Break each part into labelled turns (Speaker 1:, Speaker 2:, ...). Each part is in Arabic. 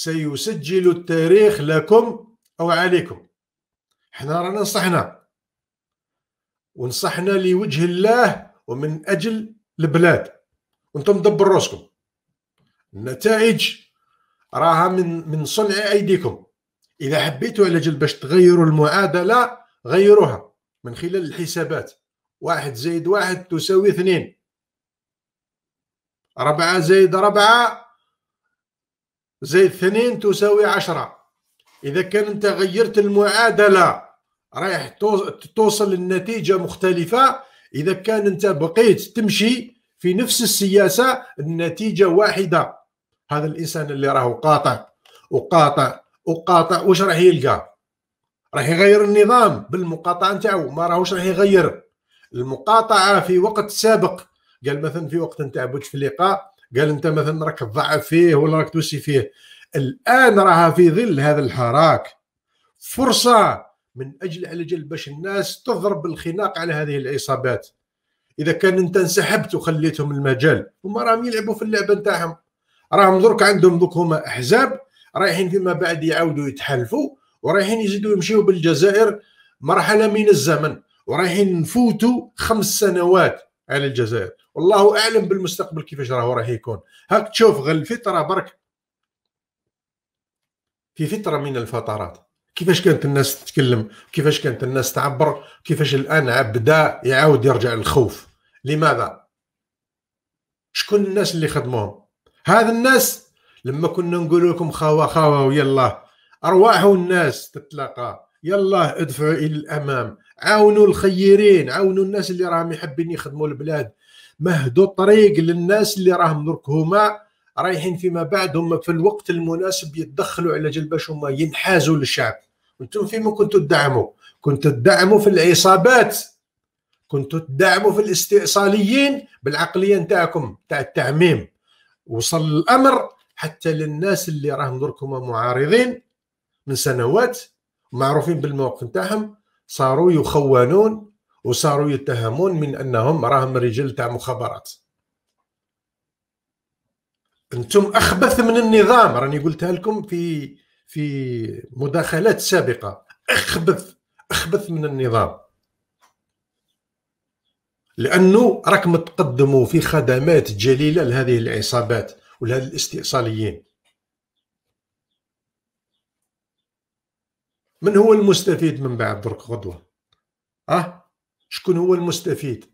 Speaker 1: سيسجل التاريخ لكم أو عليكم احنا رانا نصحنا ونصحنا لوجه الله ومن أجل البلاد وانتم دبر راسكم النتائج راها من من صنع ايديكم اذا حبيتوا على جل باش تغيروا المعادله غيروها من خلال الحسابات واحد زائد واحد تساوي اثنين ربعة زائد ربعة زائد اثنين تساوي عشرة إذا كان أنت غيرت المعادلة رايح توصل لنتيجة مختلفة إذا كان أنت بقيت تمشي في نفس السياسة النتيجة واحدة هذا الإنسان اللي راهو قاطع وقاطع وقاطع واش راح يلقى راح يغير النظام بالمقاطعة نتاعو ما راهوش راح يغير المقاطعة في وقت سابق قال مثلا في وقت نتاع بوتفليقة قال انت مثلا راك تضعف فيه ولا راك توسي فيه الان راها في ظل هذا الحراك فرصه من اجل على جل باش الناس تضرب الخناق على هذه العصابات اذا كان انت انسحبت وخليتهم المجال هما راهم يلعبوا في اللعبه نتاعهم راهم درك عندهم دوك هما احزاب رايحين فيما بعد يعاودوا يتحالفوا ورايحين يزيدوا يمشيوا بالجزائر مرحله من الزمن ورايحين نفوتوا خمس سنوات على الجزائر والله اعلم بالمستقبل كيفاش راهو راح يكون هاك تشوف غير الفتره برك في فتره من الفترات كيفاش كانت الناس تتكلم كيفاش كانت الناس تعبر كيفاش الان عبدا يعاود يرجع للخوف لماذا شكون الناس اللي خدموهم هذا الناس لما كنا نقول لكم خاوه خاوه ويلا ارواح الناس تتلاقى يلا ادفعوا الى الامام عاونوا الخيرين عاونوا الناس اللي راهم يحبين يخدموا البلاد مهدوا الطريق للناس اللي راهم درك هما رايحين فيما بعد هما في الوقت المناسب يتدخلوا على جال باش هما ينحازوا للشعب انتم فيما كنتوا تدعموا كنتوا تدعموا في العصابات كنتوا تدعموا في الاستئصاليين بالعقليه نتاعكم تاع التعميم وصل الامر حتى للناس اللي راهم درك هما معارضين من سنوات معروفين بالموقف نتاعهم صاروا يخونون وصاروا يتهمون من انهم راهم رجال تاع مخابرات انتم اخبث من النظام راني قلتها لكم في في مداخلات سابقه اخبث اخبث من النظام لانه راكم تقدموا في خدمات جليله لهذه العصابات ولهذه الاستئصاليين من هو المستفيد من بعد درك غدوه اه شكون هو المستفيد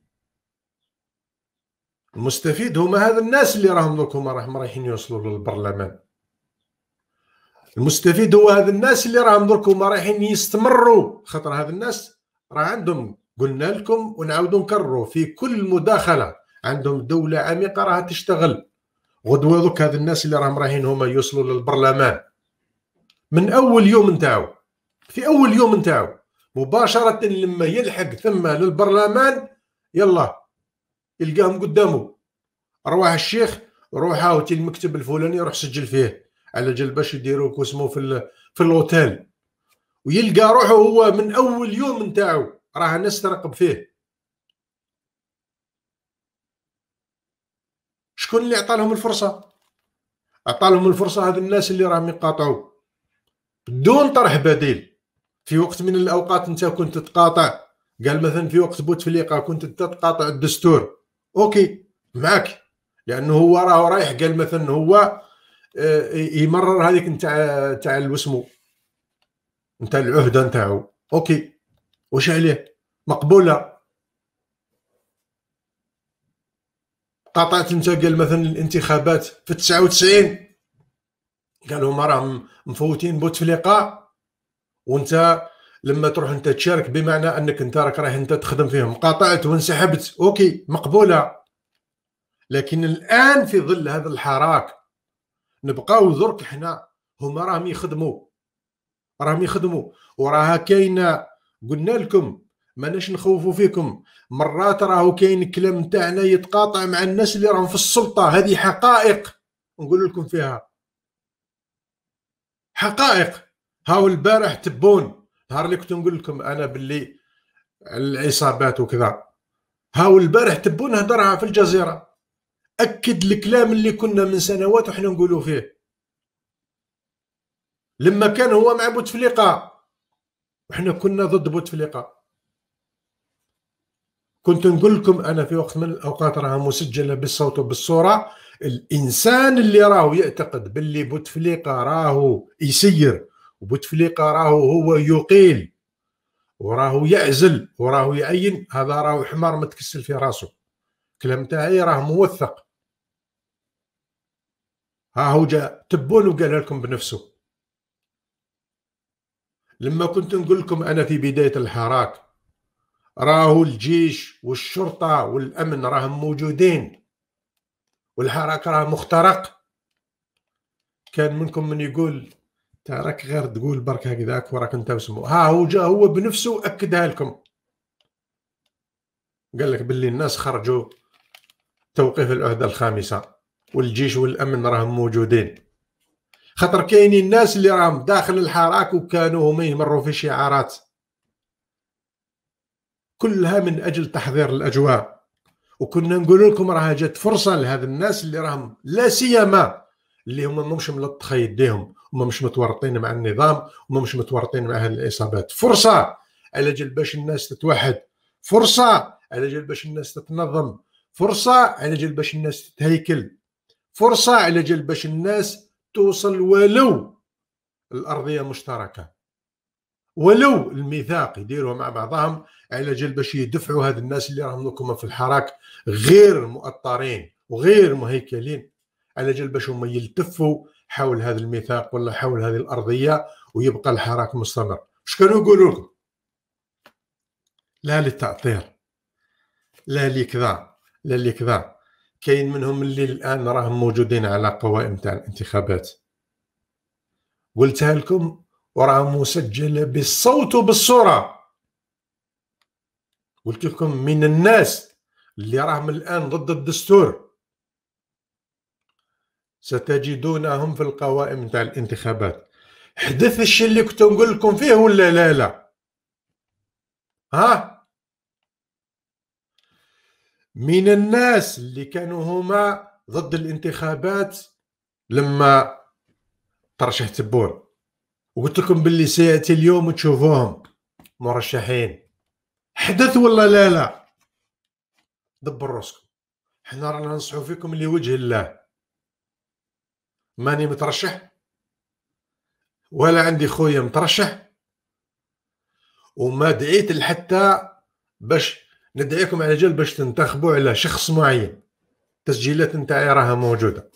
Speaker 1: المستفيد هما هذا الناس اللي راهم دوك هما راهم رايحين يوصلوا للبرلمان المستفيد هو هذا الناس اللي راهم دوك هما رايحين يستمروا خاطر هذا الناس راه عندهم قلنا لكم ونعاودوا نكرروا في كل مداخله عندهم دوله عميقه راها تشتغل غدوه دوك هذا الناس اللي راهم رايحين هما يوصلوا للبرلمان من اول يوم نتاعو في اول يوم نتاعو مباشره لما يلحق ثم للبرلمان يلا يلقاهم قدامه رواح الشيخ روح هاوتي المكتب الفلاني روح سجل فيه على جال باش يديروك واسمه في في الاوتيل ويلقى روحه هو من اول يوم نتاعو راه الناس تراقب فيه شكون اللي عطى لهم الفرصه عطى لهم الفرصه هذ الناس اللي راهم يقاطعوا بدون طرح بديل في وقت من الاوقات انت كنت تقاطع قال مثلا في وقت بوتفليقه كنت انت تقاطع الدستور اوكي معك لانه هو راه رايح قال مثلا هو آه، يمرر هذيك نتاع آه، نتاع الوسمو نتاع العهده نتاعو اوكي واش عليه مقبوله قاطعت انت قال مثلا الانتخابات في 99 قالوا ما راهم مفوتين بوتفليقه وانت لما تروح انت تشارك بمعنى انك انت راك راه انت تخدم فيهم قاطعت وانسحبت اوكي مقبوله لكن الان في ظل هذا الحراك نبقاو درك حنا هما راهم يخدموا راهم يخدموا وراها كاينه قلنا لكم ماناش نخوفوا فيكم مرات راهو كاين الكلام تاعنا يتقاطع مع الناس اللي راهم في السلطه هذه حقائق نقول لكم فيها حقائق هاو البارح تبون نهار اللي كنت نقول لكم انا باللي العصابات وكذا هاو البارح تبون هدرها في الجزيره اكد الكلام اللي كنا من سنوات وحنا نقولوا فيه لما كان هو مع بوتفليقه وحنا كنا ضد بوتفليقه كنت نقول لكم انا في وقت من الاوقات راها مسجله بالصوت وبالصوره الانسان اللي راهو يعتقد باللي بوتفليقه راهو يسير وبوتفليقه راهو هو يقيل وراهو يعزل وراهو يعين هذا راهو حمار متكسل في راسه الكلام تاعي راه موثق ها هو جا تبون وقال لكم بنفسه لما كنت نقول لكم انا في بدايه الحراك راهو الجيش والشرطه والامن راهم موجودين والحراك راه مخترق كان منكم من يقول راك غير تقول برك هكذاك وراك انت وسمو ها هو جا هو بنفسه اكدها لكم قال لك باللي الناس خرجوا توقيف العهده الخامسه والجيش والامن راهم موجودين خاطر كاينين الناس اللي راهم داخل الحراك وكانوا هما يمروا في شعارات كلها من اجل تحضير الاجواء وكنا نقول لكم راها جات فرصه لهذا الناس اللي راهم لا سيما اللي هما مش ملطخ يديهم هما مش متورطين مع النظام هما مش متورطين مع هذه الاصابات فرصه على جل باش الناس تتوحد فرصه على جل باش الناس تتنظم فرصه على جل باش الناس تتهيكل فرصه على جل باش الناس توصل ولو الارضيه مشتركه ولو الميثاق يديروه مع بعضهم على جل باش يدفعوا هاد الناس اللي راهم لكم في الحراك غير مؤطرين وغير مهيكلين على جل باش هما يلتفوا حول هذا الميثاق ولا حول هذه الارضيه ويبقى الحراك مستمر اش كانوا يقولوا لكم لا للتعطير لا لكذا لا لكذا كاين منهم اللي الان راهم موجودين على قوائم تاع الانتخابات قلتها لكم وراها مسجله بالصوت وبالصوره قلت لكم من الناس اللي راهم الان ضد الدستور ستجدونهم في القوائم تاع الانتخابات حدث الشيء اللي كنت نقول لكم فيه ولا لا لا ها من الناس اللي كانوا هما ضد الانتخابات لما ترشح تبون وقلت لكم باللي سياتي اليوم تشوفوهم مرشحين حدث ولا لا لا دبر راسكم حنا رانا ننصحوا فيكم لوجه الله ماني مترشح ولا عندي خويا مترشح وما دعيت لحتى باش ندعيكم على جال باش تنتخبوا على شخص معين التسجيلات نتاعي راها موجوده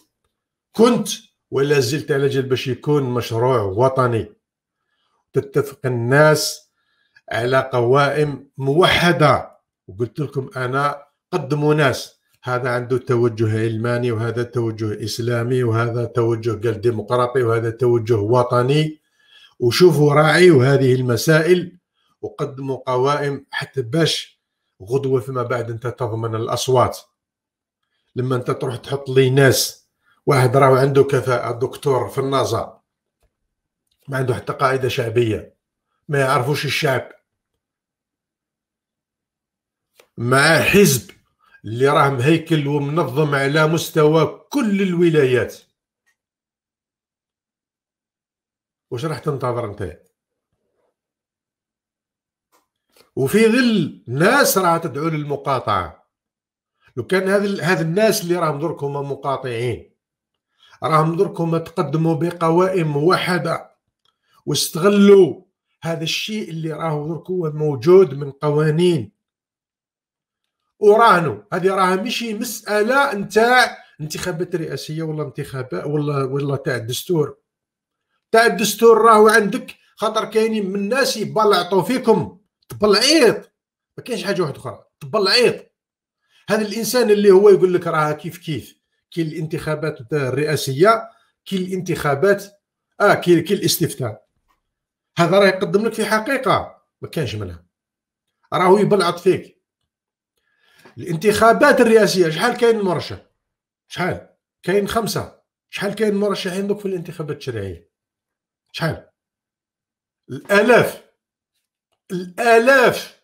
Speaker 1: كنت ولا زلت على جال باش يكون مشروع وطني تتفق الناس على قوائم موحده وقلت لكم انا قدموا ناس هذا عنده توجه علماني وهذا توجه اسلامي وهذا توجه قال ديمقراطي وهذا توجه وطني وشوفوا راعي هذه المسائل وقدموا قوائم حتى باش غدوه فيما بعد انت تضمن الاصوات لما انت تروح تحط لي ناس واحد راهو عنده كفاءه دكتور في النازا ما عنده حتى قاعده شعبيه ما يعرفوش الشعب مع حزب اللي راه مهيكل ومنظم على مستوى كل الولايات واش راح تنتظر انت وفي ظل ناس راه تدعو للمقاطعه لو كان هذا هذ الناس اللي راهم درك هما مقاطعين راهم درك هما تقدموا بقوائم موحده واستغلوا هذا الشيء اللي راهو درك هو موجود من قوانين وراهنوا هذه راه ماشي مساله نتاع انتخابات رئاسيه ولا انتخابات ولا ولا تاع الدستور تاع الدستور راهو عندك خاطر كاينين من الناس يبلعطوا فيكم تبلعيط ما كاينش حاجه واحده اخرى تبلعيط هذا الانسان اللي هو يقول لك راها كيف كيف كي الانتخابات الرئاسيه كي الانتخابات اه كي, كي الاستفتاء هذا راه يقدم لك في حقيقه ما كانش منها راهو يبلعط فيك الانتخابات الرئاسيه شحال كاين مرشح شحال كاين خمسه شحال كاين مرشحين دوك في الانتخابات التشريعيه شحال الالاف الالاف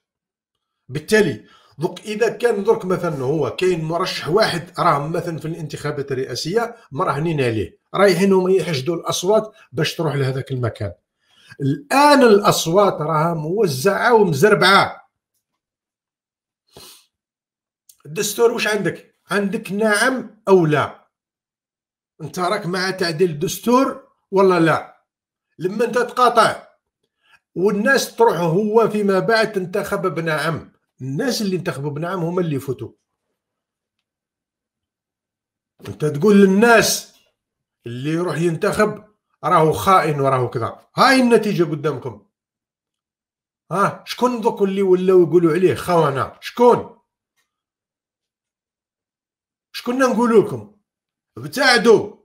Speaker 1: بالتالي دوك اذا كان درك مثلا هو كاين مرشح واحد راه مثلا في الانتخابات الرئاسيه مراهنين عليه رايحين هما يحشدوا الاصوات باش تروح لهذاك المكان الان الاصوات راها موزعه ومزربعه الدستور واش عندك عندك نعم او لا انت راك مع تعديل الدستور ولا لا لما انت تقاطع والناس تروح هو فيما بعد تنتخب بنعم الناس اللي انتخبوا بنعم هما اللي فوتوا انت تقول للناس اللي يروح ينتخب راهو خائن وراهو كذا هاي النتيجه قدامكم ها شكون دوك اللي ولاو يقولوا عليه خونه شكون كنا نقول لكم ابتعدوا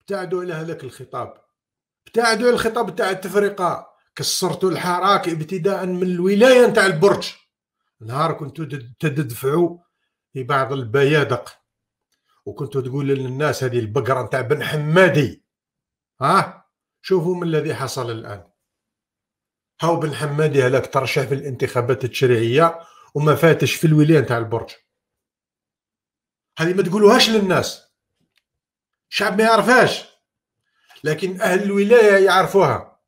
Speaker 1: ابتعدوا على هذاك الخطاب ابتعدوا على الخطاب تاع التفرقه كسرتوا الحراك ابتداء من الولايه نتاع البرج نهار كنتوا تدفعوا بعض البيادق وكنتوا تقول للناس هذه البقره نتاع بن حمادي ها شوفوا ما الذي حصل الان هاو بن حمادي هلاك ترشح في الانتخابات التشريعيه وما فاتش في الولايه نتاع البرج هذه ما تقولوهاش للناس الشعب ما يعرفهاش لكن اهل الولايه يعرفوها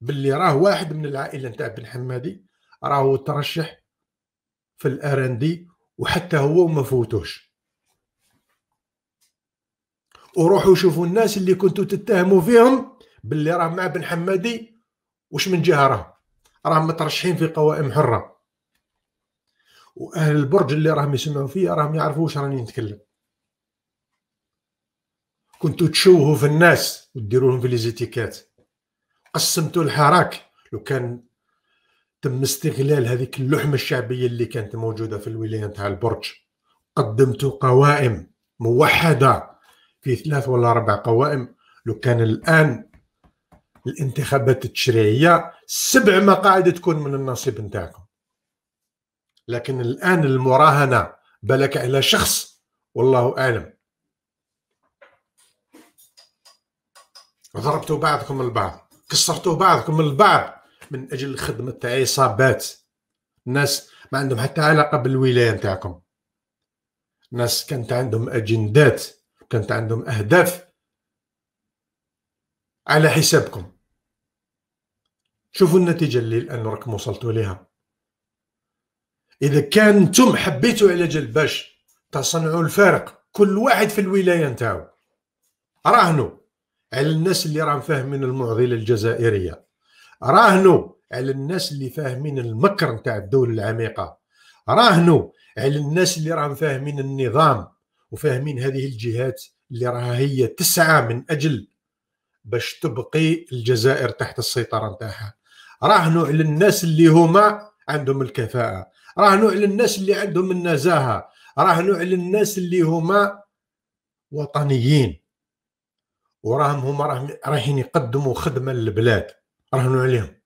Speaker 1: باللي راه واحد من العائله نتاع بن حمادي راهو ترشح في الارندي وحتى هو وما فوتوش وروحوا شوفوا الناس اللي كنتوا تتهموا فيهم باللي راه مع بن حمادي وش من جهه راه راهم مترشحين في قوائم حره واهل البرج اللي راهم يسمعوا فيا راهم يعرفوا واش راني نتكلم كنتوا تشوهوا في الناس وديروا لهم في ليزيتيكات قسمتوا الحراك لو كان تم استغلال هذيك اللحمه الشعبيه اللي كانت موجوده في الولايه نتاع البرج قدمتوا قوائم موحده في ثلاث ولا اربع قوائم لو كان الان الانتخابات التشريعيه سبع مقاعد تكون من النصيب نتاعكم لكن الان المراهنه بلك على شخص والله اعلم ضربتوا بعضكم البعض كسرتوا بعضكم البعض من اجل خدمه عصابات ناس ما عندهم حتى علاقه بالولايه نتاعكم ناس كانت عندهم اجندات كانت عندهم اهداف على حسابكم شوفوا النتيجه اللي الان راكم وصلتوا ليها اذا كان انتم حبيتوا على جال باش تصنعوا الفارق كل واحد في الولايه نتاعو راهنوا على الناس اللي راهم فاهمين المعضله الجزائريه راهنوا على الناس اللي فاهمين المكر نتاع الدوله العميقه راهنوا على الناس اللي راهم فاهمين النظام وفاهمين هذه الجهات اللي راها هي تسعى من اجل باش تبقي الجزائر تحت السيطره نتاعها راهنوا على الناس اللي هما عندهم الكفاءه راه نوع للناس اللي عندهم النزاهه راه نوع للناس اللي هما وطنيين وراهم هما راهم رايحين يقدموا خدمه للبلاد راهنوا عليهم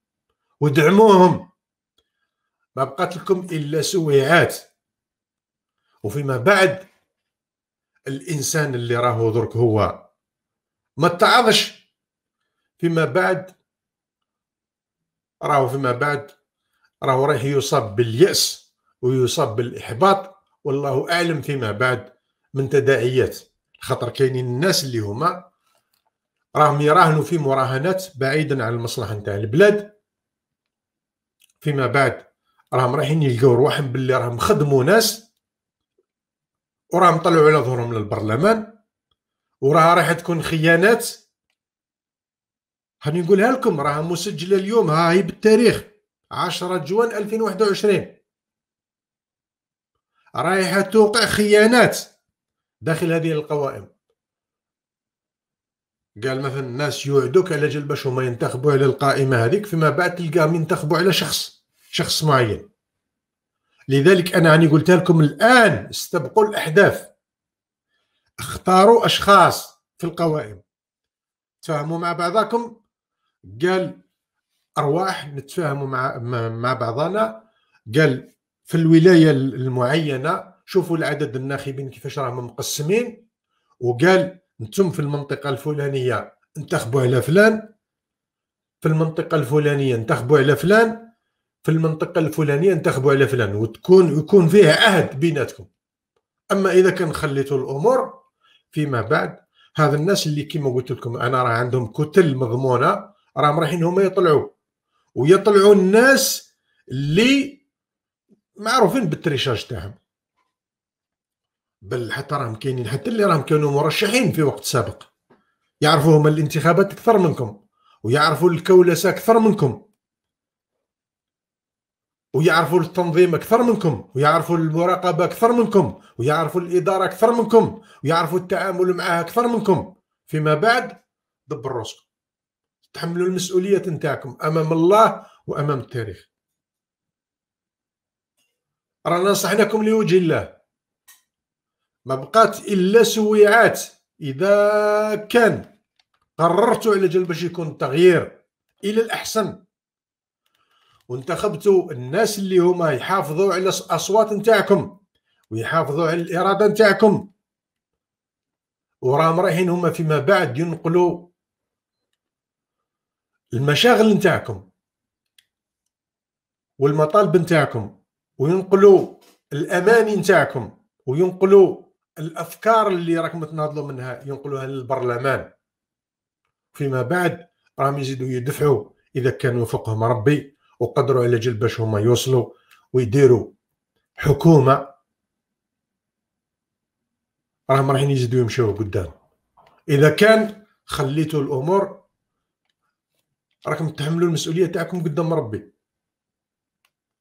Speaker 1: ودعموهم ما بقات لكم الا سويعات وفيما بعد الانسان اللي راهو درك هو ما تعظش فيما بعد راهو فيما بعد راهو رايح يصاب بالياس ويصاب بالاحباط والله اعلم فيما بعد من تداعيات خاطر كاينين الناس اللي هما راهم يراهنوا في مراهنات بعيدا عن المصلحه نتاع البلاد فيما بعد راهم رايحين يلقاو رواحهم باللي راهم خدموا ناس وراهم طلعوا على ظهورهم للبرلمان وراها راح تكون خيانات هاني نقولها لكم راها مسجله اليوم ها هي بالتاريخ 10 جوان 2021 رايحة توقع خيانات داخل هذه القوائم قال مثلا الناس يوعدوك على باش هما ينتخبوا على القائمة هذيك فيما بعد تلقاهم ينتخبوا على شخص شخص معين لذلك أنا عني قلت لكم الآن استبقوا الأحداث اختاروا أشخاص في القوائم تفاهموا مع بعضكم قال أرواح نتفاهموا مع مع بعضنا قال في الولايه المعينه شوفوا العدد الناخبين كيفاش راهم مقسمين وقال انتم في المنطقه الفلانيه انتخبوا على فلان في المنطقه الفلانيه انتخبوا على فلان في المنطقه الفلانيه انتخبوا على فلان وتكون يكون فيها عهد بيناتكم اما اذا كان خليتوا الامور فيما بعد هذا الناس اللي كما قلت لكم انا راه عندهم كتل مضمونه راهم رايحين هما يطلعوا ويطلعوا الناس اللي معروفين بالتريشارج تاعهم بل حتى راهم كاينين حتى اللي راهم كانوا مرشحين في وقت سابق يعرفوا هما الانتخابات اكثر منكم ويعرفوا الكولسه اكثر منكم ويعرفوا التنظيم اكثر منكم ويعرفوا المراقبه اكثر منكم ويعرفوا الاداره اكثر منكم ويعرفوا التعامل معها اكثر منكم فيما بعد دبر راسكم تحملوا المسؤوليه نتاعكم امام الله وامام التاريخ رانا نصحناكم لوجه الله ما بقات الا سويعات اذا كان قررتوا على جال باش يكون التغيير الى الاحسن وانتخبتوا الناس اللي هما يحافظوا على الاصوات نتاعكم ويحافظوا على الاراده نتاعكم وراهم رايحين هما فيما بعد ينقلوا المشاغل نتاعكم والمطالب نتاعكم وينقلوا الاماني نتاعكم وينقلوا الافكار اللي راكم تناضلوا منها ينقلوها للبرلمان فيما بعد راهم يزيدوا يدفعوا اذا كانوا فوقهم ربي وقدروا على جل باش هما يوصلوا ويديروا حكومه راهم رايحين يزيدوا يمشيو قدام اذا كان خليتوا الامور راكم تحملوا المسؤوليه تاعكم قدام ربي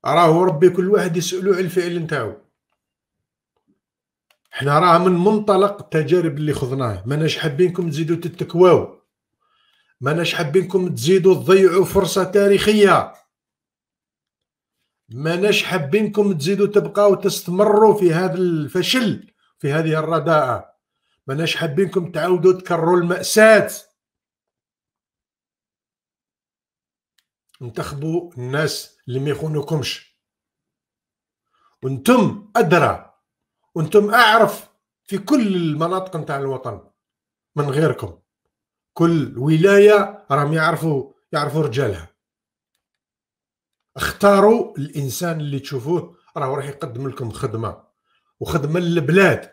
Speaker 1: راهو ربي كل واحد يسألو على الفعل نتاعو حنا راه من منطلق التجارب اللي خضناه ماناش حابينكم تزيدوا تتكواو ماناش حابينكم تزيدوا تضيعوا فرصة تاريخية ماناش حابينكم تزيدوا تبقاو تستمروا في هذا الفشل في هذه الرداءة ماناش حابينكم تعاودوا تكرروا المأساة انتخبوا الناس اللي ما يخونوكمش وانتم ادرى وانتم اعرف في كل المناطق نتاع الوطن من غيركم كل ولايه راهم يعرفوا يعرفوا رجالها اختاروا الانسان اللي تشوفوه راه راح يقدم لكم خدمه وخدمه للبلاد